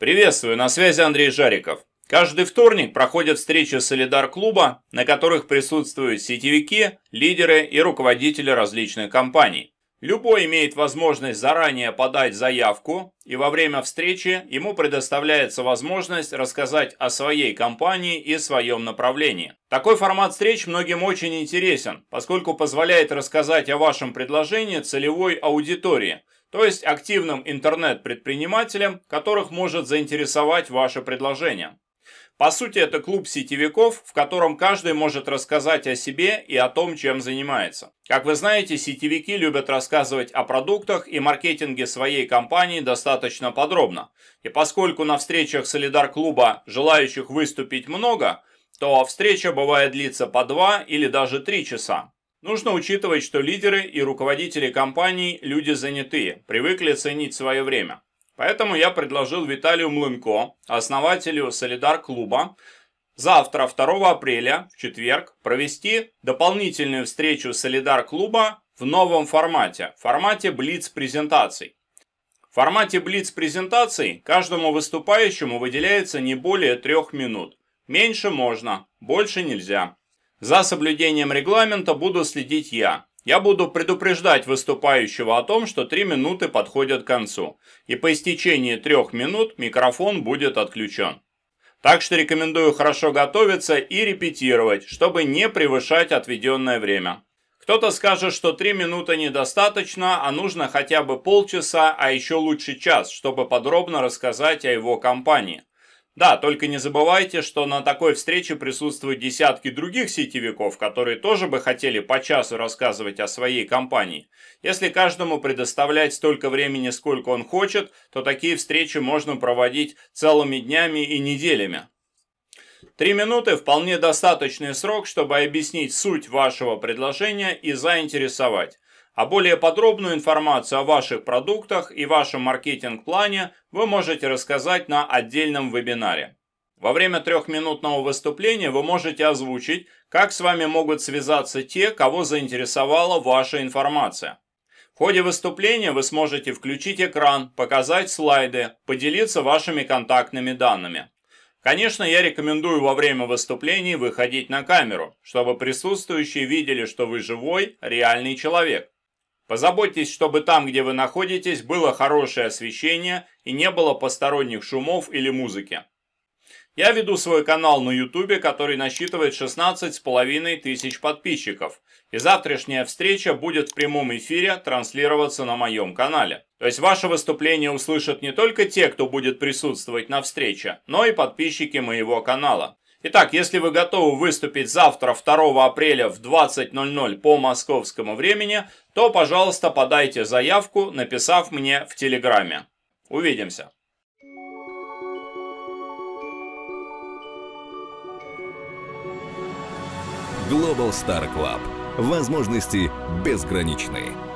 Приветствую, на связи Андрей Жариков. Каждый вторник проходят встречи Солидар-клуба, на которых присутствуют сетевики, лидеры и руководители различных компаний. Любой имеет возможность заранее подать заявку, и во время встречи ему предоставляется возможность рассказать о своей компании и своем направлении. Такой формат встреч многим очень интересен, поскольку позволяет рассказать о вашем предложении целевой аудитории, то есть активным интернет-предпринимателям, которых может заинтересовать ваше предложение. По сути, это клуб сетевиков, в котором каждый может рассказать о себе и о том, чем занимается. Как вы знаете, сетевики любят рассказывать о продуктах и маркетинге своей компании достаточно подробно. И поскольку на встречах Солидар-клуба желающих выступить много, то встреча бывает длиться по 2 или даже 3 часа. Нужно учитывать, что лидеры и руководители компаний – люди занятые, привыкли ценить свое время. Поэтому я предложил Виталию Млынко, основателю «Солидар-клуба», завтра, 2 апреля, в четверг, провести дополнительную встречу «Солидар-клуба» в новом формате, формате блиц-презентаций. В формате блиц-презентаций каждому выступающему выделяется не более трех минут. Меньше можно, больше нельзя. За соблюдением регламента буду следить я. Я буду предупреждать выступающего о том, что три минуты подходят к концу, и по истечении трех минут микрофон будет отключен. Так что рекомендую хорошо готовиться и репетировать, чтобы не превышать отведенное время. Кто-то скажет, что 3 минуты недостаточно, а нужно хотя бы полчаса, а еще лучше час, чтобы подробно рассказать о его компании. Да, только не забывайте, что на такой встрече присутствуют десятки других сетевиков, которые тоже бы хотели по часу рассказывать о своей компании. Если каждому предоставлять столько времени, сколько он хочет, то такие встречи можно проводить целыми днями и неделями. Три минуты – вполне достаточный срок, чтобы объяснить суть вашего предложения и заинтересовать. А более подробную информацию о ваших продуктах и вашем маркетинг-плане вы можете рассказать на отдельном вебинаре. Во время трехминутного выступления вы можете озвучить, как с вами могут связаться те, кого заинтересовала ваша информация. В ходе выступления вы сможете включить экран, показать слайды, поделиться вашими контактными данными. Конечно, я рекомендую во время выступлений выходить на камеру, чтобы присутствующие видели, что вы живой, реальный человек. Позаботьтесь, чтобы там, где вы находитесь, было хорошее освещение и не было посторонних шумов или музыки. Я веду свой канал на YouTube, который насчитывает 16 с половиной тысяч подписчиков. И завтрашняя встреча будет в прямом эфире транслироваться на моем канале. То есть ваше выступление услышат не только те, кто будет присутствовать на встрече, но и подписчики моего канала. Итак, если вы готовы выступить завтра, 2 апреля в 20.00 по московскому времени, то, пожалуйста, подайте заявку, написав мне в Телеграме. Увидимся! Global Star Club. Возможности безграничные.